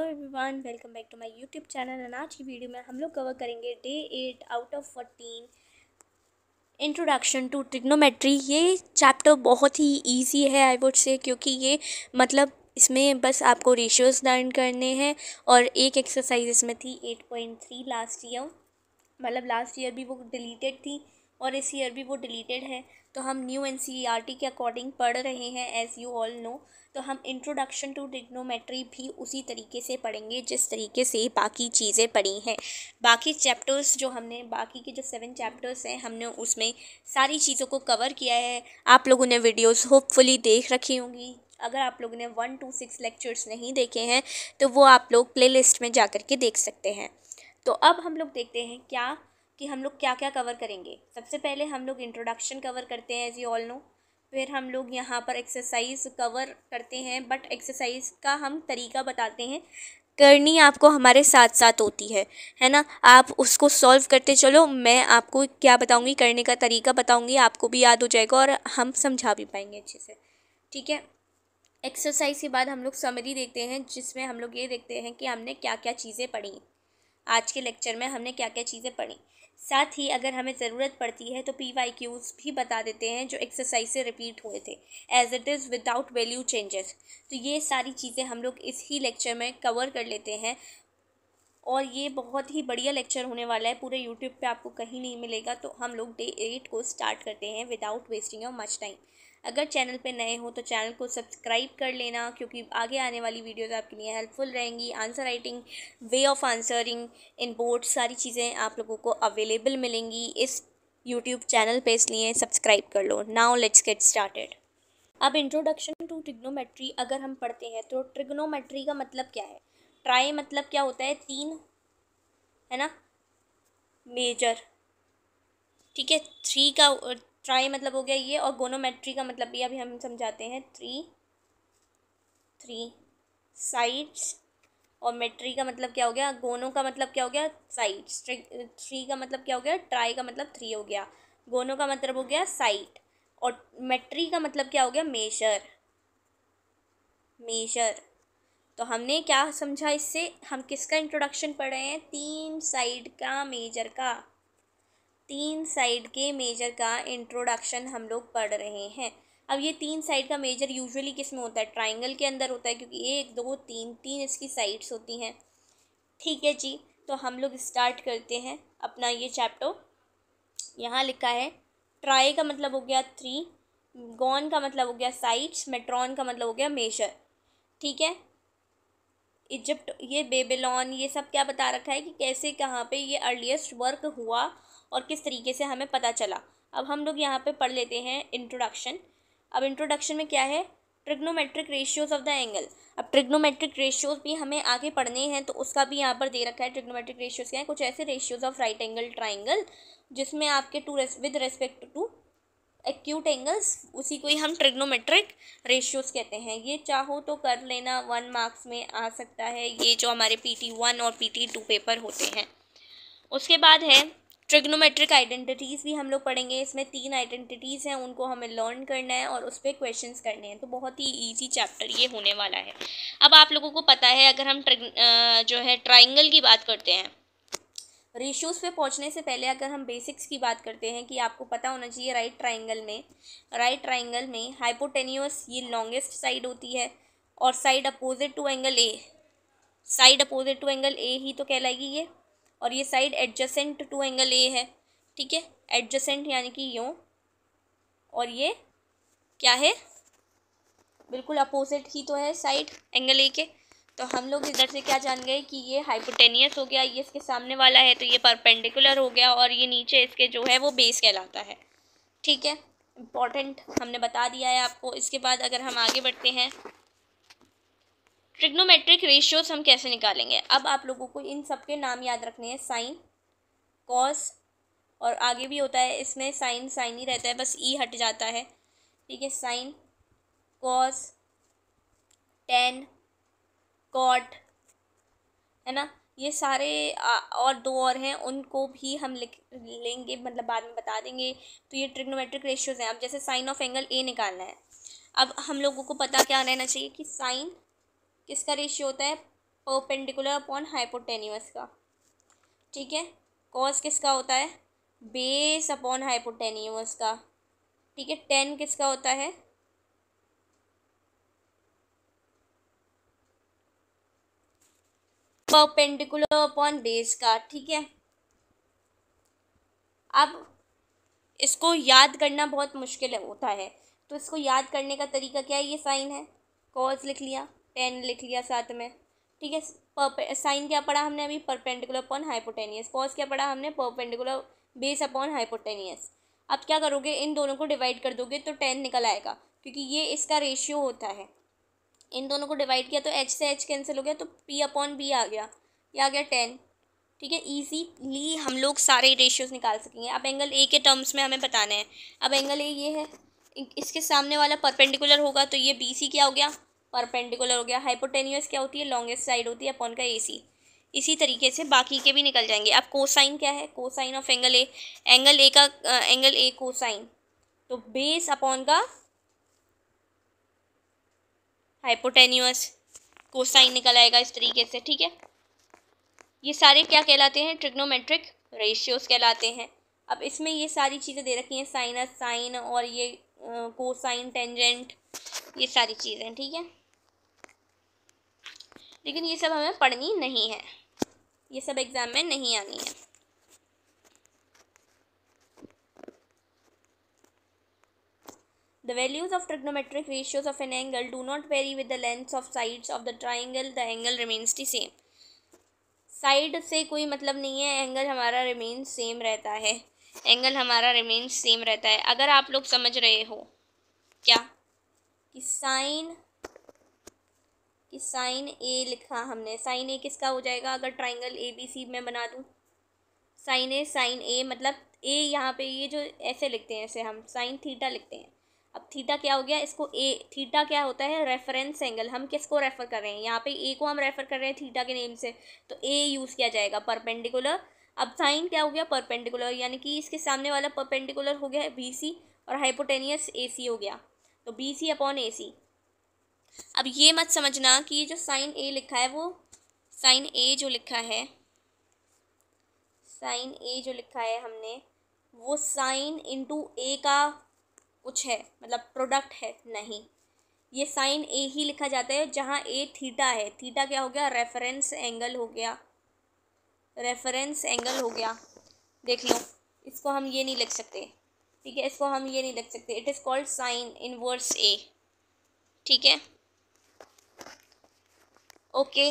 Hello everyone welcome back to my YouTube channel and आज की video में हम लोग कवर करेंगे day eight out of fourteen introduction to trigonometry ये चैप्टर बहुत ही इजी है आई वुड से क्योंकि ये मतलब इसमें बस आपको रेशियोज लर्न करने हैं और एक एक्सरसाइज इसमें थी eight point three last year मतलब लास्ट ईयर भी वो डिलीटेड थी और इस ईयर भी वो डिलीटेड है तो हम न्यू एन e के अकॉर्डिंग पढ़ रहे हैं एज़ यू ऑल नो तो हम इंट्रोडक्शन टू डिग्नोमेट्री भी उसी तरीके से पढ़ेंगे जिस तरीके से बाकी चीज़ें पढ़ी हैं बाकी चैप्टर्स जो हमने बाकी के जो सेवन चैप्टर्स हैं हमने उसमें सारी चीज़ों को कवर किया है आप लोगों ने वीडियोस होपफुली देख रखी होंगी अगर आप लोगों ने वन टू सिक्स लेक्चर्स नहीं देखे हैं तो वो आप लोग प्ले में जा कर के देख सकते हैं तो अब हम लोग देखते हैं क्या कि हम लोग क्या क्या कवर करेंगे सबसे पहले हम लोग इंट्रोडक्शन कवर करते हैं एज़ यू ऑल नो फिर हम लोग यहाँ पर एक्सरसाइज कवर करते हैं बट एक्सरसाइज का हम तरीका बताते हैं करनी आपको हमारे साथ साथ होती है है ना आप उसको सॉल्व करते चलो मैं आपको क्या बताऊंगी करने का तरीका बताऊंगी आपको भी याद हो जाएगा और हम समझा भी पाएंगे अच्छे से ठीक है एक्सरसाइज के बाद हम लोग समरी देखते हैं जिसमें हम लोग ये देखते हैं कि हमने क्या क्या चीज़ें पढ़ी आज के लेक्चर में हमने क्या क्या चीज़ें पढ़ी साथ ही अगर हमें ज़रूरत पड़ती है तो पी वाई क्यूज़ भी बता देते हैं जो एक्सरसाइज से रिपीट हुए थे as it is without value changes तो ये सारी चीज़ें हम लोग इस ही लेक्चर में कवर कर लेते हैं और ये बहुत ही बढ़िया लेक्चर होने वाला है पूरे यूट्यूब पे आपको कहीं नहीं मिलेगा तो हम लोग डे एट को स्टार्ट करते हैं without wasting of much time अगर चैनल पे नए हो तो चैनल को सब्सक्राइब कर लेना क्योंकि आगे आने वाली वीडियोस आपके लिए हेल्पफुल रहेंगी answer writing way of answering in board सारी चीज़ें आप लोगों को अवेलेबल मिलेंगी इस यूट्यूब चैनल पर इसलिए सब्सक्राइब कर लो नाउ लेट्स गेट स्टार्टेड अब इंट्रोडक्शन टू ट्रिग्नोमेट्री अगर हम पढ़ते हैं तो ट्रिग्नोमेट्री का मतलब क्या है ट्राई मतलब क्या होता है तीन है ना मेजर ठीक है थ्री का ट्राई मतलब हो गया ये और गोनोमेट्री का मतलब भी अभी हम समझाते हैं थ्री थ्री साइड्स और मेट्री का मतलब क्या हो गया गोनो का मतलब क्या हो गया साइड्स थ्री का मतलब क्या हो गया ट्राई का मतलब थ्री हो गया गोनो का मतलब हो गया साइट और मेट्री का मतलब क्या हो गया मेजर मेजर तो हमने क्या समझा इससे हम किसका इंट्रोडक्शन पढ़ रहे हैं तीन साइड का मेजर का तीन साइड के मेजर का इंट्रोडक्शन हम लोग पढ़ रहे हैं अब ये तीन साइड का मेजर यूजुअली किस में होता है ट्राइंगल के अंदर होता है क्योंकि एक दो तीन तीन इसकी साइड्स होती हैं ठीक है जी तो हम लोग स्टार्ट करते हैं अपना ये चैप्टर यहाँ लिखा है ट्राई का मतलब हो गया थ्री गॉन का मतलब हो गया साइड्स मेट्रॉन का मतलब हो गया मेजर ठीक है इजिप्ट ये बेबेलोन ये सब क्या बता रखा है कि कैसे कहाँ पे ये अर्लीस्ट वर्क हुआ और किस तरीके से हमें पता चला अब हम लोग यहाँ पे पढ़ लेते हैं इंट्रोडक्शन अब इंट्रोडक्शन में क्या है trigonometric ratios of the angle अब ट्रिग्नोमेट्रिक रेशियोज भी हमें आगे पढ़ने हैं तो उसका भी यहाँ पर दे रखा है ट्रिग्नोमेट्रिक रेशियोज क्या है कुछ ऐसे ratios of right angle triangle जिसमें आपके two with respect to acute angles उसी को ही हम ट्रिग्नोमेट्रिक रेशियोज कहते हैं ये चाहो तो कर लेना वन मार्क्स में आ सकता है ये जो हमारे पी टी वन और पी टी टू पेपर होते हैं उसके बाद है ट्रिग्नोमेट्रिक आइडेंटिटीज़ भी हम लोग पढ़ेंगे इसमें तीन आइडेंटिटीज़ हैं उनको हमें लर्न करना है और उस पर क्वेश्चन करने हैं तो बहुत ही ईजी चैप्टर ये होने वाला है अब आप लोगों को पता है अगर हम जो है ट्राइंगल की बात करते हैं रेशियोज़ पे पहुंचने से पहले अगर हम बेसिक्स की बात करते हैं कि आपको पता होना चाहिए राइट ट्राइंगल में राइट ट्राइंगल में हाइपोटेनियस ये लॉन्गेस्ट साइड होती है और side opposite to angle A side opposite to angle A ही तो कहलाएगी ये और ये side adjacent to angle A है ठीक है एडजसेंट यानी कि यूँ और ये क्या है बिल्कुल अपोजिट ही तो है साइड एंगल ए के तो हम लोग इधर से क्या जान गए कि ये हाइपोटेनियस हो गया ये इसके सामने वाला है तो ये परपेंडिकुलर हो गया और ये नीचे इसके जो है वो बेस कहलाता है ठीक है इम्पॉर्टेंट हमने बता दिया है आपको इसके बाद अगर हम आगे बढ़ते हैं ट्रिग्नोमेट्रिक रेशियोज हम कैसे निकालेंगे अब आप लोगों को इन सब के नाम याद रखने हैं साइन कॉस और आगे भी होता है इसमें साइन साइन ही रहता है बस ई हट जाता है ठीक है साइन कॉस टेन कॉट है ना ये सारे आ, और दो और हैं उनको भी हम लिख लेंगे मतलब बाद में बता देंगे तो ये ट्रिग्नोमेट्रिक रेशियोज हैं अब जैसे साइन ऑफ एंगल ए निकालना है अब हम लोगों को पता क्या रहना चाहिए कि साइन किसका रेशियो होता है परपेंडिकुलर अपॉन हाइपोटेन्यूस का ठीक है कॉस किसका होता है बेस अपॉन हाइपोटेन्यूस का ठीक है टेन किसका होता है परपेंडिकुलर अपॉन बेस का ठीक है अब इसको याद करना बहुत मुश्किल होता है तो इसको याद करने का तरीका क्या है ये साइन है कॉज लिख लिया टेन लिख लिया साथ में ठीक है साइन क्या पढ़ा हमने अभी परपेंडिकुलर अपॉन हाइपोटेनियस कॉस क्या पढ़ा हमने परपेंडिकुलर बेस अपॉन हाइपोटेनियस अब क्या करोगे इन दोनों को डिवाइड कर दोगे तो टेन निकल आएगा क्योंकि ये इसका रेशियो होता है इन दोनों को डिवाइड किया तो एच से एच कैंसिल हो गया तो पी अपॉन बी आ गया ये आ गया टेन ठीक है ईजीली हम लोग सारे रेशियोज निकाल सकेंगे अब एंगल ए के टर्म्स में हमें बताना है अब एंगल ए ये है इसके सामने वाला परपेंडिकुलर होगा तो ये बी सी क्या हो गया परपेंडिकुलर हो गया हाइपोटेन्यूस क्या होती है लॉन्गेस्ट साइड होती है अपॉन का ए सी इसी तरीके से बाकी के भी निकल जाएंगे अब कोसाइन क्या है cosine of angle A angle A का एंगल ए कोसाइन तो बेस अपॉन का हाइपोटेन्यूस कोसाइन निकल आएगा इस तरीके से ठीक है ये सारे क्या कहलाते हैं ट्रिग्नोमेट्रिक रेशियोज कहलाते हैं अब इसमें ये सारी चीज़ें दे रखी हैं साइनस साइन और ये कोसाइन टेंजेंट ये सारी चीज़ें ठीक है लेकिन ये सब हमें पढ़नी नहीं है ये सब एग्ज़ाम में नहीं आनी है The values of trigonometric ratios of an angle do not vary with the lengths of sides of the triangle. The angle remains the same. Side से कोई मतलब नहीं है एंगल हमारा रिमेन सेम रहता है एंगल हमारा रिमेन सेम रहता है अगर आप लोग समझ रहे हो क्या कि साइन कि साइन ए लिखा हमने साइन ए किसका हो जाएगा अगर ट्राइंगल ए बी सी मैं बना दूँ साइन ए साइन ए मतलब ए यहाँ पे ये जो ऐसे लिखते हैं ऐसे हम साइन थीटा लिखते हैं अब थीटा क्या हो गया इसको ए थीटा क्या होता है रेफरेंस एंगल हम किसको रेफ़र कर रहे हैं यहाँ पे ए को हम रेफ़र कर रहे हैं थीटा के नेम से तो ए यूज़ किया जाएगा परपेंडिकुलर अब साइन क्या हो गया परपेंडिकुलर यानी कि इसके सामने वाला परपेंडिकुलर हो गया बी सी और हाइपोटेनियस ए सी हो गया तो बी सी अपॉन ए सी अब ये मत समझना कि ये जो साइन ए लिखा है वो साइन ए जो लिखा है साइन ए जो लिखा है हमने वो साइन इंटू ए का कुछ है मतलब प्रोडक्ट है नहीं ये साइन ए ही लिखा जाता है जहाँ ए थीटा है थीटा क्या हो गया रेफरेंस एंगल हो गया रेफरेंस एंगल हो गया देख लो इसको हम ये नहीं लिख सकते ठीक है इसको हम ये नहीं लिख सकते it is called sine inverse A ठीक है ओके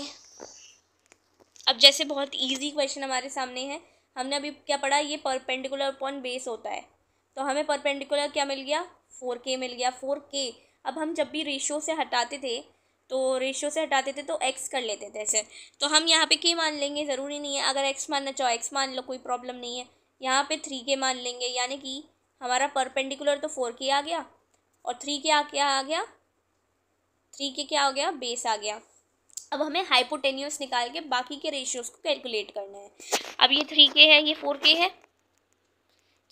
अब जैसे बहुत इजी क्वेश्चन हमारे सामने है हमने अभी क्या पढ़ा ये परपेंडिकुलर अपॉन बेस होता है तो हमें परपेंडिकुलर क्या मिल गया फोर के मिल गया फोर के अब हम जब भी रेशो से हटाते थे तो रेशो से हटाते थे तो एक्स कर लेते थे ऐसे तो हम यहाँ पे के मान लेंगे ज़रूरी नहीं है अगर एक्स मानना चाहो एक्स मान लो कोई प्रॉब्लम नहीं है यहाँ पे थ्री के मान लेंगे यानी कि हमारा परपेंडिकुलर तो फोर के आ गया और थ्री के आ क्या आ गया थ्री के क्या हो गया बेस आ गया अब हमें हाइपोटेन्यूस निकाल के बाकी के रेशियोज को कैलकुलेट करना है अब ये थ्री के है ये फोर के है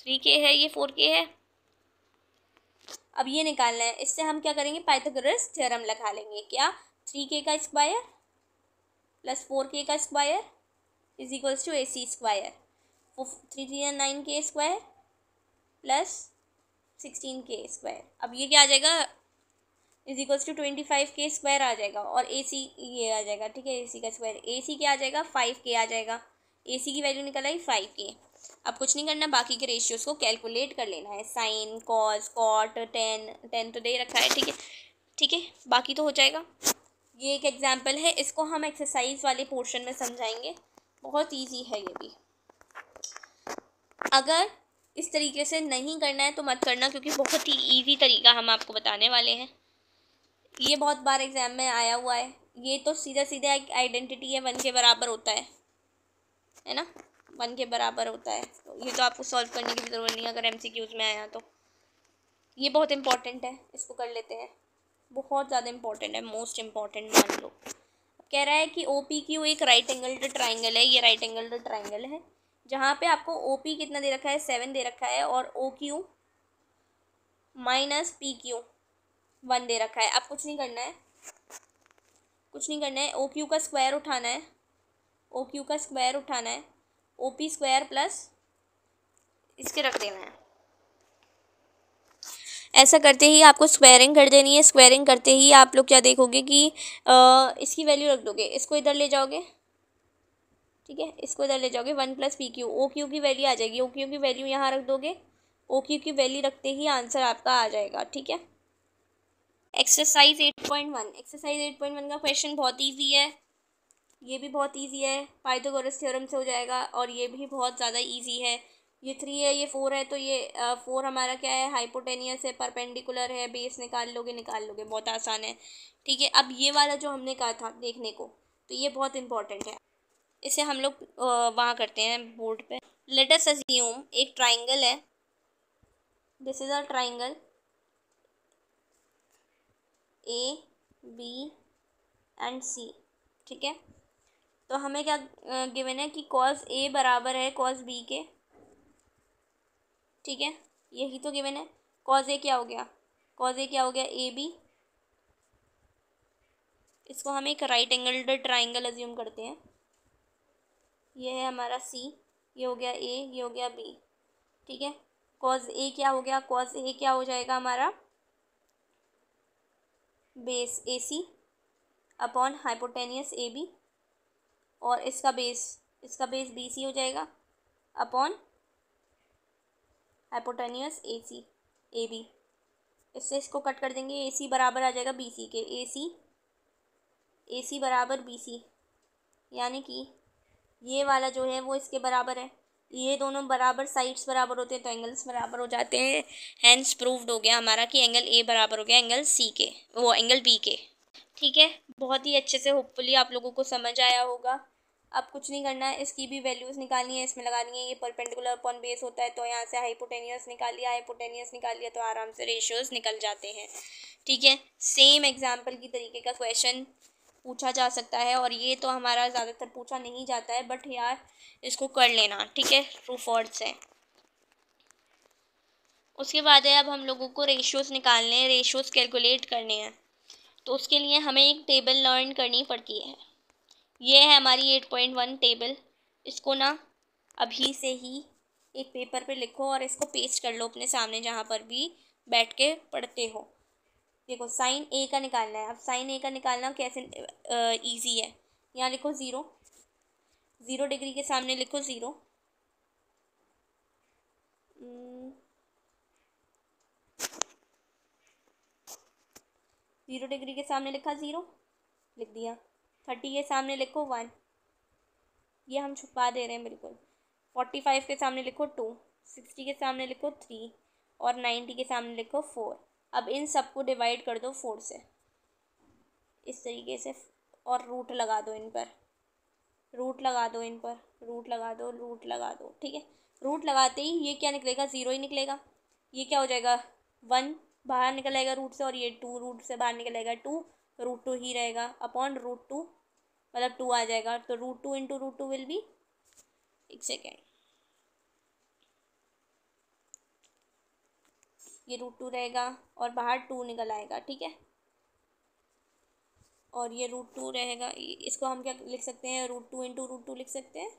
थ्री के है ये फोर के है अब ये निकालना है इससे हम क्या करेंगे पाइथागोरस थ्योरम लगा लेंगे क्या थ्री के का स्क्वायर प्लस फोर के का square is equals to A C square three three nine के स्क्वायर प्लस सिक्सटीन के स्क्वायर अब ये क्या आ जाएगा is equals to twenty five के स्क्वायर आ जाएगा और ए सी ये आ जाएगा ठीक है ए सी का स्क्वायर ए सी क्या आ जाएगा फाइव के आ जाएगा ए सी की वैल्यू निकल आई फाइव के अब कुछ नहीं करना बाकी के रेशियोज़ को कैलकुलेट कर लेना है sine cos cot tan tan तो दे रखा है ठीक है ठीक है बाकी तो हो जाएगा ये एक एग्ज़ाम्पल है इसको हम एक्सरसाइज वाले पोर्शन में समझाएंगे बहुत ईजी है ये भी अगर इस तरीके से नहीं करना है तो मत करना क्योंकि बहुत ही ईजी तरीका हम आपको बताने वाले हैं ये बहुत बार एग्ज़ाम में आया हुआ है ये तो सीधा सीधा एक आइडेंटिटी है वन के बराबर होता है है ना वन के बराबर होता है तो ये तो आपको सॉल्व करने की ज़रूरत नहीं है अगर एम में आया तो ये बहुत इंपॉर्टेंट है इसको कर लेते हैं बहुत ज़्यादा इंपॉर्टेंट है मोस्ट इम्पॉर्टेंट मान लो कह रहा है कि ओ पी क्यू एक राइट एंगल्ड ट्राइंगल है ये राइट एंगल्ड ट्राइंगल है जहाँ पे आपको ओ पी कितना दे रखा है सेवन दे रखा है और O Q minus P Q one दे रखा है अब कुछ नहीं करना है कुछ नहीं करना है ओ क्यू का स्क्वायर उठाना है ओ क्यू का स्क्वायर उठाना है ओ पी स्क्वायर प्लस इसके रख देना है ऐसा करते ही आपको स्क्वायरिंग कर देनी है स्क्वायरिंग करते ही आप लोग क्या देखोगे कि आ, इसकी वैल्यू रख दोगे इसको इधर ले जाओगे ठीक है इसको इधर ले जाओगे one plus P Q O Q की वैल्यू आ जाएगी ओ क्यू की वैल्यू यहाँ रख दोगे ओ क्यू की वैल्यू रखते ही आंसर आपका आ जाएगा ठीक है exercise eight point one exercise eight point one का क्वेश्चन बहुत ईजी है ये भी बहुत ईजी है पाइथागोरस थ्योरम से हो जाएगा और ये भी बहुत ज़्यादा ईजी है ये थ्री है ये फोर है तो ये फोर हमारा क्या है हाइपोटेनियस है परपेंडिकुलर है बेस निकाल लोगे निकाल लोगे बहुत आसान है ठीक है अब ये वाला जो हमने कहा था देखने को तो ये बहुत इंपॉर्टेंट है इसे हम लोग वहाँ करते हैं बोर्ड पे लेटस अज्यूम एक ट्राइंगल है this is a triangle A B and C ठीक है तो हमें क्या गिवन है कि कॉस ए बराबर है कॉस बी के ठीक है यही तो गिवन है कॉज ए क्या हो गया कॉज ए क्या हो गया ए बी इसको हम एक राइट एंगल ट्राइंगल एज्यूम करते हैं ये है हमारा सी ये हो गया ए ये हो गया बी ठीक है कॉज ए क्या हो गया कॉज ए क्या हो जाएगा हमारा base A C upon hypotenuse A B और इसका बेस इसका बेस बी सी हो जाएगा upon hypotenuse A C A B इससे इसको कट कर देंगे ए सी बराबर आ जाएगा बी सी के ए सी ए सी बराबर बी सी यानी कि ये वाला जो है वो इसके बराबर है ये दोनों बराबर साइड्स बराबर होते हैं तो एंगल्स बराबर हो जाते हैं हैंस प्रूव्ड हो गया हमारा कि एंगल ए बराबर हो गया एंगल सी के वो एंगल बी के ठीक है बहुत ही अच्छे से होपफुली आप लोगों को समझ आया होगा अब कुछ नहीं करना है इसकी भी वैल्यूज़ निकालनी है इसमें लगानी है ये परपेंडिकुलर अपॉन बेस होता है तो यहाँ से हाइपोटेनियस निकाल लिया हाइपोटेनियस निकाल लिया तो आराम से रेशियोज़ निकल जाते हैं ठीक है सेम एग्जाम्पल की तरीके का क्वेश्चन पूछा जा सकता है और ये तो हमारा ज़्यादातर पूछा नहीं जाता है बट यार इसको कर लेना ठीक है ट्रू फॉल्ट से उसके बाद है अब हम लोगों को रेशियोज़ निकालने हैं रेशियोज़ कैलकुलेट करने हैं तो उसके लिए हमें एक टेबल लर्न करनी पड़ती है ये है हमारी एट पॉइंट वन टेबल इसको ना अभी से ही एक पेपर पे लिखो और इसको पेस्ट कर लो अपने सामने जहाँ पर भी बैठ के पढ़ते हो देखो साइन ए का निकालना है अब साइन ए का निकालना कैसे ईजी है यहाँ लिखो ज़ीरो ज़ीरो डिग्री के सामने लिखो ज़ीरो ज़ीरो डिग्री के सामने लिखा ज़ीरो लिख दिया थर्टी के सामने लिखो वन ये हम छुपा दे रहे हैं बिल्कुल फोर्टी फाइव के सामने लिखो टू सिक्सटी के सामने लिखो थ्री और नाइन्टी के सामने लिखो फोर अब इन सबको डिवाइड कर दो फोर से इस तरीके से और रूट लगा दो इन पर रूट लगा दो इन पर रूट लगा दो रूट लगा दो ठीक है रूट लगाते ही ये क्या निकलेगा ज़ीरो ही निकलेगा ये क्या हो जाएगा वन बाहर निकलेगा रूट से और ये टू रूट से बाहर निकलेगा टू रूट टू ही रहेगा अपॉन रूट टू मतलब टू आ जाएगा तो root two into root two will be एक सेकेंड ये रूट टू रहेगा और बाहर टू निकल आएगा ठीक है और ये रूट टू रहेगा इसको हम क्या लिख सकते हैं root two into root two लिख सकते हैं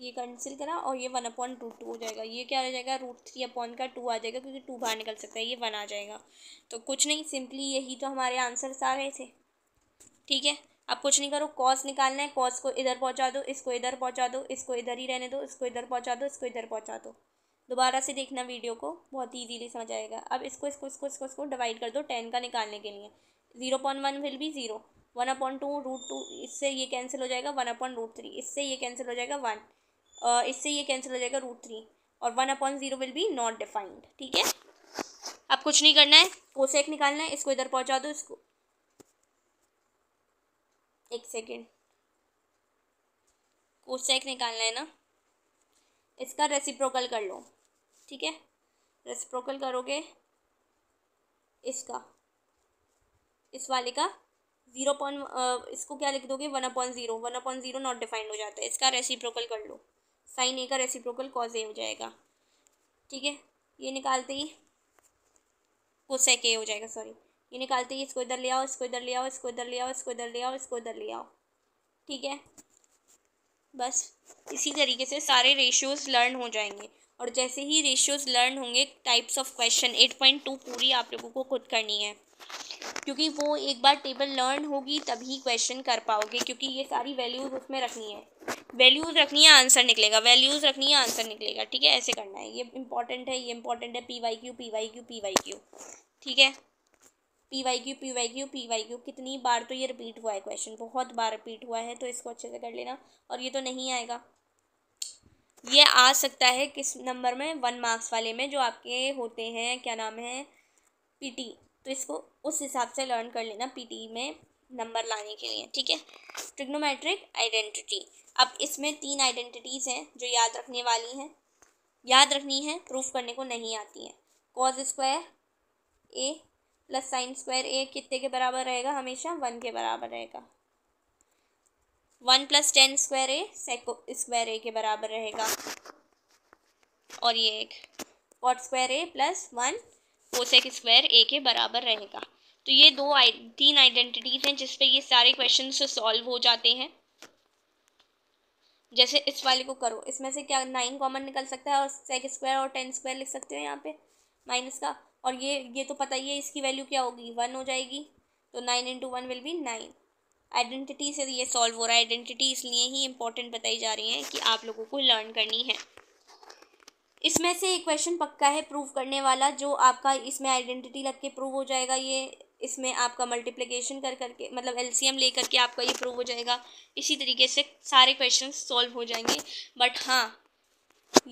ये कैंसिल करा और ये वन अपॉन रूट टू हो जाएगा ये क्या हो जाएगा रूट थ्री अपॉन का टू आ जाएगा क्योंकि टू बाहर निकल सकता है ये वन आ जाएगा तो कुछ नहीं सिंपली यही तो हमारे आंसर आ रहे थे ठीक है अब कुछ नहीं करो कॉस निकालना है कॉस को इधर पहुंचा दो इसको इधर पहुंचा दो इसको इधर ही रहने दो इसको इधर पहुंचा दो इसको इधर पहुंचा दो दोबारा से देखना वीडियो को बहुत ईजीली समझ आएगा अब इसको इसको इसको इसको इसको डिवाइड कर दो टेन का निकालने के लिए ज़ीरो पॉइंट वन विल भी zero one upon two root two इससे ये कैंसिल हो जाएगा वन अपॉइंट रूट थ्री इससे ये कैंसिल हो जाएगा वन इससे ये कैंसिल हो जाएगा रूट थ्री और one upon zero will be not defined ठीक है अब कुछ नहीं करना है कोसेक निकालना है इसको इधर पहुंचा दो इसको एक सेकेंड कोसेक निकालना है ना इसका रेसिप्रोकल कर लो ठीक है रेसिप्रोकल करोगे इसका इस वाले का ज़ीरो पॉइंट इसको क्या लिख दोगे one upon zero one upon zero not defined हो जाता है इसका रेसिप्रोकल कर लो साइन ए का रेसिप्रोकल कॉज ए हो जाएगा ठीक है ये निकालते ही कोसेक ए हो जाएगा सॉरी ये निकालते ही इसको इधर ले आओ इसको इधर ले आओ इसको इधर ले आओ इसको इधर ले आओ इसको इधर ले आओ ठीक है बस इसी तरीके से सारे रेशियोज़ लर्न हो जाएंगे और जैसे ही रेशियोज लर्न होंगे types of question eight point two पूरी आप लोगों को खुद करनी है क्योंकि वो एक बार टेबल लर्न होगी तभी क्वेश्चन कर पाओगे क्योंकि ये सारी वैल्यूज़ उसमें रखनी है वैल्यूज़ रखनी है आंसर निकलेगा वैल्यूज़ रखनी है आंसर निकलेगा ठीक है ऐसे करना है ये इंपॉर्टेंट है ये इंपॉर्टेंट है P Y Q P Y Q P Y Q ठीक है P Y Q P Y Q P Y Q कितनी बार तो ये रिपीट हुआ है क्वेश्चन बहुत बार रिपीट हुआ है तो इसको अच्छे से कर लेना और ये तो नहीं आएगा ये आ सकता है किस नंबर में वन मार्क्स वाले में जो आपके होते हैं क्या नाम है पीटी तो इसको उस हिसाब से लर्न कर लेना पीटी में नंबर लाने के लिए ठीक है ट्रिग्नोमेट्रिक आइडेंटिटी अब इसमें तीन आइडेंटिटीज़ हैं जो याद रखने वाली हैं याद रखनी है प्रूफ करने को नहीं आती हैं cos square A plus sine square A कितने के बराबर रहेगा हमेशा वन के बराबर रहेगा one plus tan square A sec square A के बराबर रहेगा और ये एक cot square A plus one cosec square A के बराबर रहेगा तो ये दो आई तीन आइडेंटिटीज़ हैं जिसपे ये सारे क्वेश्चन सॉल्व हो जाते हैं जैसे इस वाले को करो इसमें से क्या नाइन कॉमन निकल सकता है और सेक स्क्वायर और टेन स्क्वायर लिख सकते हो यहाँ पे माइनस का और ये ये तो पता ही है इसकी वैल्यू क्या होगी वन हो जाएगी तो nine into one will be nine identity से ये सॉल्व हो रहा है आइडेंटिटी इसलिए ही इम्पोर्टेंट बताई जा रही है कि आप लोगों को लर्न करनी है इसमें से एक क्वेश्चन पक्का है प्रूव करने वाला जो आपका इसमें आइडेंटिटी लग के प्रूव हो जाएगा ये इसमें आपका मल्टीप्लिकेशन कर करके मतलब एलसीएम ले करके आपका ये प्रूव हो जाएगा इसी तरीके से सारे क्वेश्चन सॉल्व हो जाएंगे बट हाँ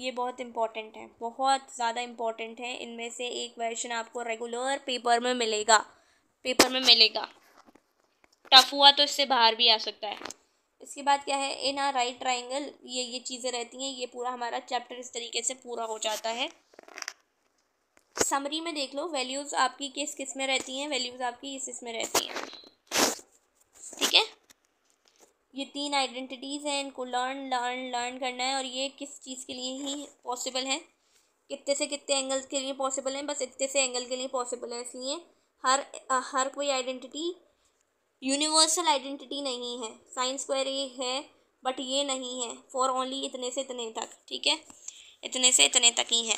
ये बहुत इम्पॉर्टेंट है बहुत ज़्यादा इम्पॉर्टेंट है इनमें से एक क्वेश्चन आपको रेगुलर पेपर में मिलेगा पेपर में मिलेगा टफ हुआ तो इससे बाहर भी आ सकता है इसके बाद क्या है इन आ राइट ट्राइंगल ये ये चीज़ें रहती हैं ये पूरा हमारा चैप्टर इस तरीके से पूरा हो जाता है समरी में देख लो वैल्यूज़ आपकी किस किस में रहती हैं वैल्यूज़ आपकी इस इसमें रहती हैं ठीक है ये तीन आइडेंटिटीज़ हैं इनको लर्न लर्न लर्न करना है और ये किस चीज़ के लिए ही पॉसिबल है कितने से कितने एंगल्स के लिए पॉसिबल हैं बस इतने से एंगल के लिए पॉसिबल है इसलिए हर हर कोई आइडेंटिटी यूनिवर्सल आइडेंटिटी नहीं है साइंस स्क्वायर ये है बट ये नहीं है फॉर ओनली इतने से इतने तक ठीक है इतने से इतने तक ही है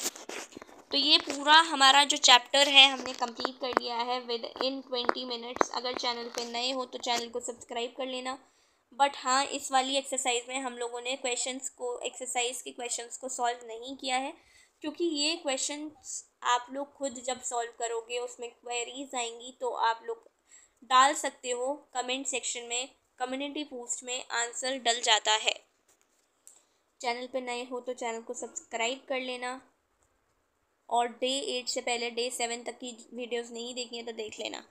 तो ये पूरा हमारा जो चैप्टर है हमने कंप्लीट कर लिया है विद इन ट्वेंटी मिनट्स अगर चैनल पे नए हो तो चैनल को सब्सक्राइब कर लेना बट हाँ इस वाली एक्सरसाइज में हम लोगों ने क्वेश्चंस को एक्सरसाइज के क्वेश्चंस को सॉल्व नहीं किया है क्योंकि ये क्वेश्चंस आप लोग खुद जब सॉल्व करोगे उसमें क्वेरीज आएंगी तो आप लोग डाल सकते हो कमेंट सेक्शन में कम्युनिटी पोस्ट में आंसर डल जाता है चैनल पर नए हो तो चैनल को सब्सक्राइब कर लेना और डे एट से पहले डे सेवन तक की वीडियोस नहीं देखी है तो देख लेना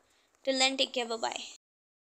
till then take care bye